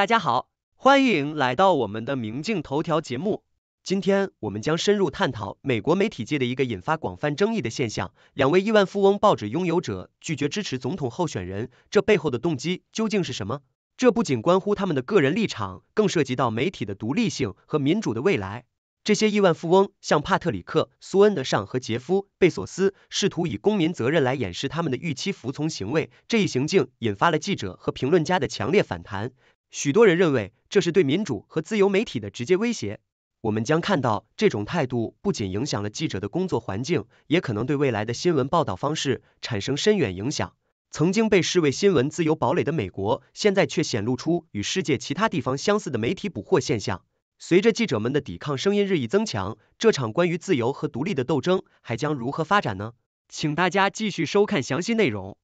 大家好，欢迎来到我们的明镜头条节目。今天我们将深入探讨美国媒体界的一个引发广泛争议的现象：两位亿万富翁报纸拥有者拒绝支持总统候选人，这背后的动机究竟是什么？这不仅关乎他们的个人立场，更涉及到媒体的独立性和民主的未来。这些亿万富翁，像帕特里克·苏恩德尚和杰夫·贝索斯，试图以公民责任来掩饰他们的预期服从行为，这一行径引发了记者和评论家的强烈反弹。许多人认为这是对民主和自由媒体的直接威胁。我们将看到，这种态度不仅影响了记者的工作环境，也可能对未来的新闻报道方式产生深远影响。曾经被视为新闻自由堡垒的美国，现在却显露出与世界其他地方相似的媒体捕获现象。随着记者们的抵抗声音日益增强，这场关于自由和独立的斗争还将如何发展呢？请大家继续收看详细内容。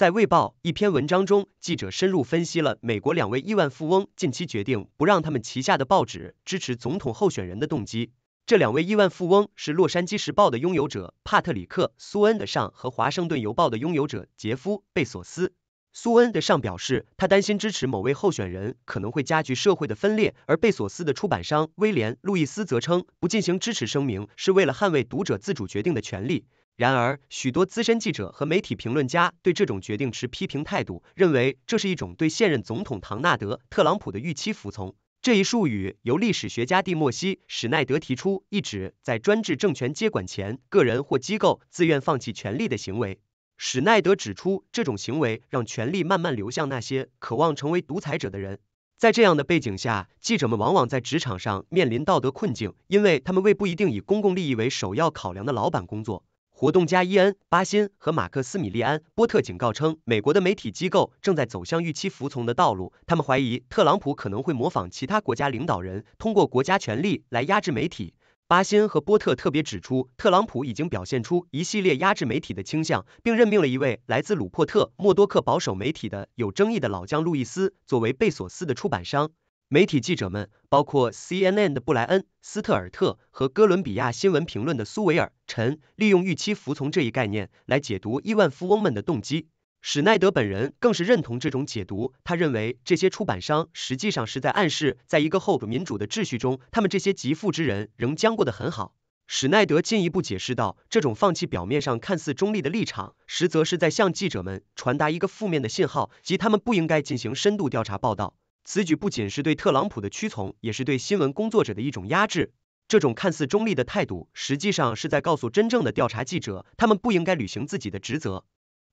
在《卫报》一篇文章中，记者深入分析了美国两位亿万富翁近期决定不让他们旗下的报纸支持总统候选人的动机。这两位亿万富翁是《洛杉矶时报》的拥有者帕特里克·苏恩德尚和《华盛顿邮报》的拥有者杰夫·贝索斯。苏恩德尚表示，他担心支持某位候选人可能会加剧社会的分裂，而贝索斯的出版商威廉·路易斯则称，不进行支持声明是为了捍卫读者自主决定的权利。然而，许多资深记者和媒体评论家对这种决定持批评态度，认为这是一种对现任总统唐纳德·特朗普的预期服从。这一术语由历史学家蒂莫西·史奈德提出，意指在专制政权接管前，个人或机构自愿放弃权力的行为。史奈德指出，这种行为让权力慢慢流向那些渴望成为独裁者的人。在这样的背景下，记者们往往在职场上面临道德困境，因为他们为不一定以公共利益为首要考量的老板工作。活动家伊恩·巴辛和马克思·米利安·波特警告称，美国的媒体机构正在走向预期服从的道路。他们怀疑特朗普可能会模仿其他国家领导人，通过国家权力来压制媒体。巴辛和波特特别指出，特朗普已经表现出一系列压制媒体的倾向，并任命了一位来自鲁珀特·默多克保守媒体的有争议的老将路易斯作为贝索斯的出版商。媒体记者们，包括 CNN 的布莱恩·斯特尔特和哥伦比亚新闻评论的苏维尔·陈，利用预期服从这一概念来解读亿万富翁们的动机。史奈德本人更是认同这种解读，他认为这些出版商实际上是在暗示，在一个后民主的秩序中，他们这些极富之人仍将过得很好。史奈德进一步解释道，这种放弃表面上看似中立的立场，实则是在向记者们传达一个负面的信号，即他们不应该进行深度调查报道。此举不仅是对特朗普的屈从，也是对新闻工作者的一种压制。这种看似中立的态度，实际上是在告诉真正的调查记者，他们不应该履行自己的职责。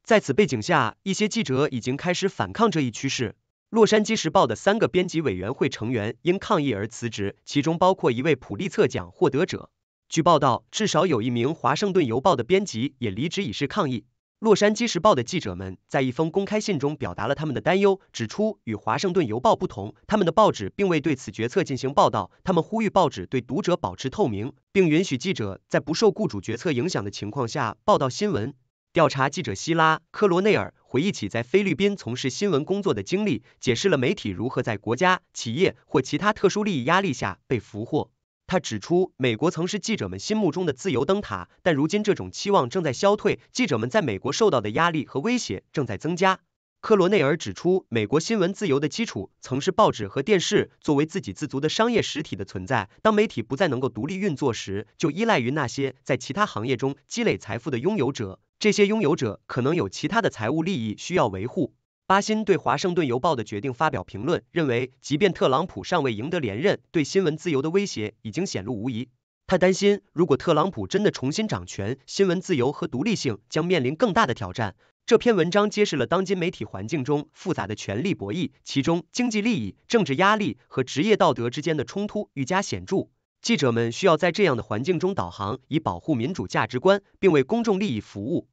在此背景下，一些记者已经开始反抗这一趋势。《洛杉矶时报》的三个编辑委员会成员因抗议而辞职，其中包括一位普利策奖获得者。据报道，至少有一名《华盛顿邮报》的编辑也离职，以示抗议。洛杉矶时报的记者们在一封公开信中表达了他们的担忧，指出与华盛顿邮报不同，他们的报纸并未对此决策进行报道。他们呼吁报纸对读者保持透明，并允许记者在不受雇主决策影响的情况下报道新闻。调查记者希拉·科罗内尔回忆起在菲律宾从事新闻工作的经历，解释了媒体如何在国家、企业或其他特殊利益压力下被俘获。他指出，美国曾是记者们心目中的自由灯塔，但如今这种期望正在消退。记者们在美国受到的压力和威胁正在增加。科罗内尔指出，美国新闻自由的基础曾是报纸和电视作为自给自足的商业实体的存在。当媒体不再能够独立运作时，就依赖于那些在其他行业中积累财富的拥有者。这些拥有者可能有其他的财务利益需要维护。巴辛对《华盛顿邮报》的决定发表评论，认为即便特朗普尚未赢得连任，对新闻自由的威胁已经显露无遗。他担心，如果特朗普真的重新掌权，新闻自由和独立性将面临更大的挑战。这篇文章揭示了当今媒体环境中复杂的权力博弈，其中经济利益、政治压力和职业道德之间的冲突愈加显著。记者们需要在这样的环境中导航，以保护民主价值观，并为公众利益服务。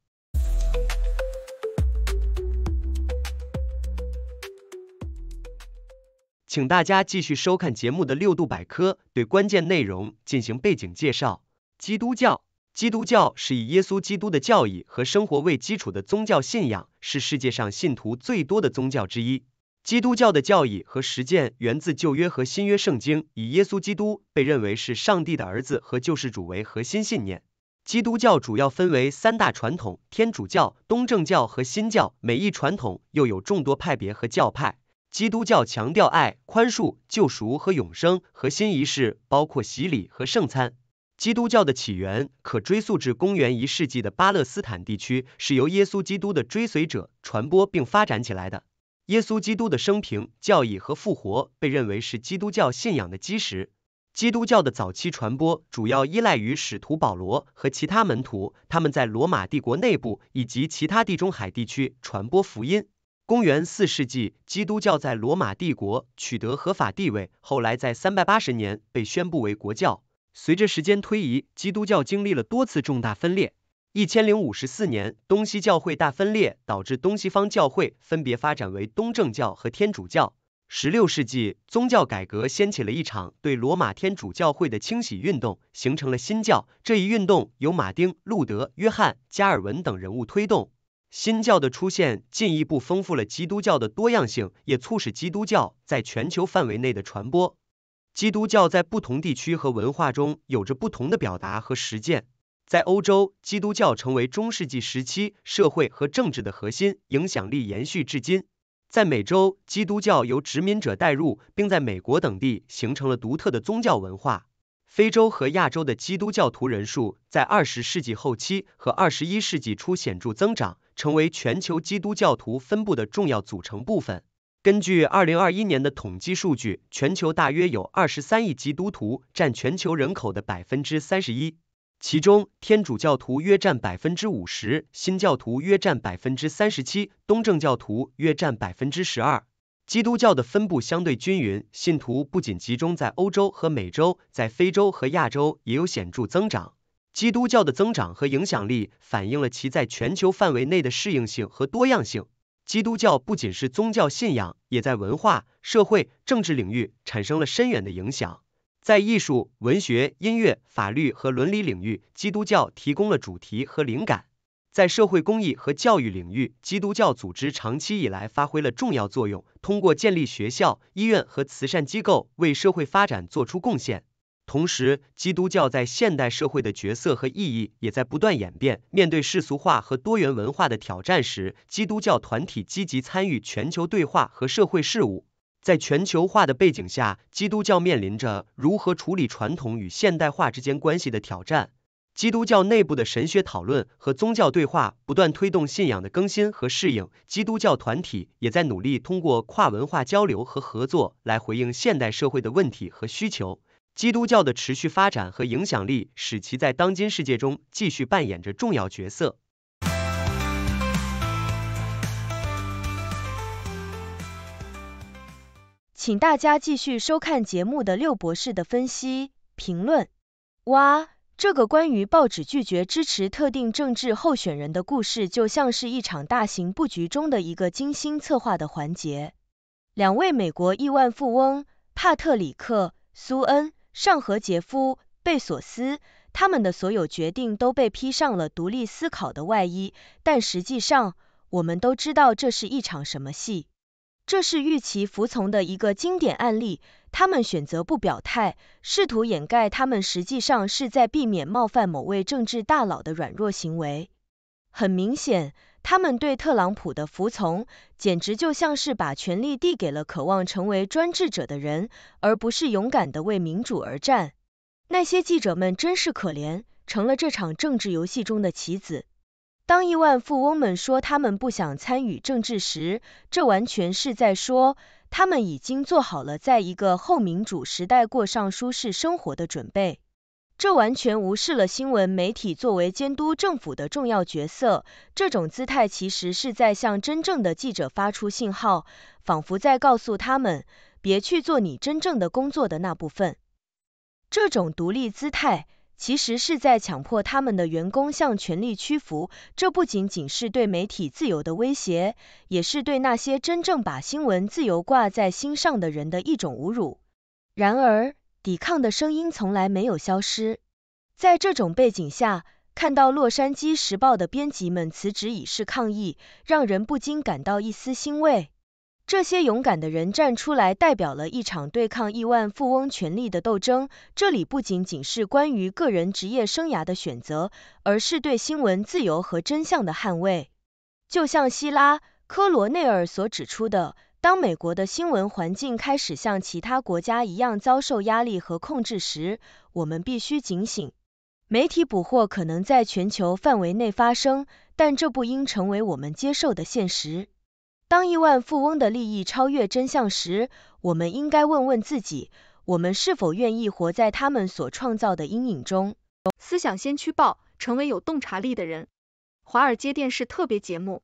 请大家继续收看节目的六度百科，对关键内容进行背景介绍。基督教，基督教是以耶稣基督的教义和生活为基础的宗教信仰，是世界上信徒最多的宗教之一。基督教的教义和实践源自旧约和新约圣经，以耶稣基督被认为是上帝的儿子和救世主为核心信念。基督教主要分为三大传统：天主教、东正教和新教，每一传统又有众多派别和教派。基督教强调爱、宽恕、救赎和永生，核心仪式，包括洗礼和圣餐。基督教的起源可追溯至公元一世纪的巴勒斯坦地区，是由耶稣基督的追随者传播并发展起来的。耶稣基督的生平、教义和复活被认为是基督教信仰的基石。基督教的早期传播主要依赖于使徒保罗和其他门徒，他们在罗马帝国内部以及其他地中海地区传播福音。公元四世纪，基督教在罗马帝国取得合法地位，后来在三百八十年被宣布为国教。随着时间推移，基督教经历了多次重大分裂。一千零五十四年，东西教会大分裂，导致东西方教会分别发展为东正教和天主教。十六世纪，宗教改革掀起了一场对罗马天主教会的清洗运动，形成了新教。这一运动由马丁·路德、约翰·加尔文等人物推动。新教的出现进一步丰富了基督教的多样性，也促使基督教在全球范围内的传播。基督教在不同地区和文化中有着不同的表达和实践。在欧洲，基督教成为中世纪时期社会和政治的核心，影响力延续至今。在美洲，基督教由殖民者带入，并在美国等地形成了独特的宗教文化。非洲和亚洲的基督教徒人数在二十世纪后期和二十一世纪初显著增长。成为全球基督教徒分布的重要组成部分。根据二零二一年的统计数据，全球大约有二十三亿基督徒，占全球人口的百分之三十一。其中，天主教徒约占百分之五十，新教徒约占百分之三十七，东正教徒约占百分之十二。基督教的分布相对均匀，信徒不仅集中在欧洲和美洲，在非洲和亚洲也有显著增长。基督教的增长和影响力反映了其在全球范围内的适应性和多样性。基督教不仅是宗教信仰，也在文化、社会、政治领域产生了深远的影响。在艺术、文学、音乐、法律和伦理领域，基督教提供了主题和灵感。在社会公益和教育领域，基督教组织长期以来发挥了重要作用，通过建立学校、医院和慈善机构，为社会发展做出贡献。同时，基督教在现代社会的角色和意义也在不断演变。面对世俗化和多元文化的挑战时，基督教团体积极参与全球对话和社会事务。在全球化的背景下，基督教面临着如何处理传统与现代化之间关系的挑战。基督教内部的神学讨论和宗教对话不断推动信仰的更新和适应。基督教团体也在努力通过跨文化交流和合作来回应现代社会的问题和需求。基督教的持续发展和影响力，使其在当今世界中继续扮演着重要角色。请大家继续收看节目的六博士的分析评论。哇，这个关于报纸拒绝支持特定政治候选人的故事，就像是一场大型布局中的一个精心策划的环节。两位美国亿万富翁帕特里克·苏恩。上和杰夫·贝索斯他们的所有决定都被披上了独立思考的外衣，但实际上，我们都知道这是一场什么戏。这是预期服从的一个经典案例。他们选择不表态，试图掩盖他们实际上是在避免冒犯某位政治大佬的软弱行为。很明显。他们对特朗普的服从，简直就像是把权力递给了渴望成为专制者的人，而不是勇敢地为民主而战。那些记者们真是可怜，成了这场政治游戏中的棋子。当亿万富翁们说他们不想参与政治时，这完全是在说他们已经做好了在一个后民主时代过上舒适生活的准备。这完全无视了新闻媒体作为监督政府的重要角色。这种姿态其实是在向真正的记者发出信号，仿佛在告诉他们别去做你真正的工作的那部分。这种独立姿态其实是在强迫他们的员工向权力屈服。这不仅仅是对媒体自由的威胁，也是对那些真正把新闻自由挂在心上的人的一种侮辱。然而，抵抗的声音从来没有消失。在这种背景下，看到《洛杉矶时报》的编辑们辞职以示抗议，让人不禁感到一丝欣慰。这些勇敢的人站出来，代表了一场对抗亿万富翁权力的斗争。这里不仅仅是关于个人职业生涯的选择，而是对新闻自由和真相的捍卫。就像希拉·科罗内尔所指出的。当美国的新闻环境开始像其他国家一样遭受压力和控制时，我们必须警醒。媒体捕获可能在全球范围内发生，但这不应成为我们接受的现实。当亿万富翁的利益超越真相时，我们应该问问自己，我们是否愿意活在他们所创造的阴影中？思想先驱报，成为有洞察力的人。华尔街电视特别节目，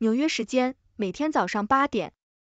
纽约时间每天早上八点。